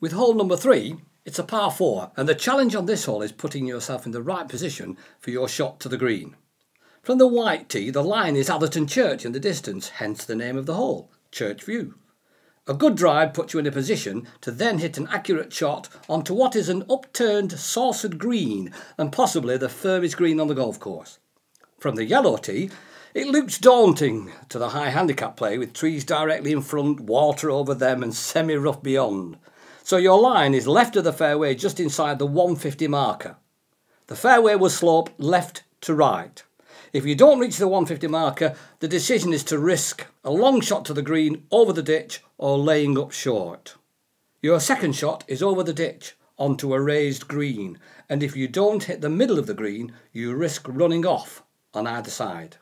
With hole number three, it's a par four, and the challenge on this hole is putting yourself in the right position for your shot to the green. From the white tee, the line is Atherton Church in the distance, hence the name of the hole, Church View. A good drive puts you in a position to then hit an accurate shot onto what is an upturned, saucered green, and possibly the firmest green on the golf course. From the yellow tee, it looks daunting to the high handicap play with trees directly in front, water over them, and semi rough beyond. So your line is left of the fairway just inside the 150 marker. The fairway will slope left to right. If you don't reach the 150 marker, the decision is to risk a long shot to the green, over the ditch, or laying up short. Your second shot is over the ditch onto a raised green, and if you don't hit the middle of the green, you risk running off on either side.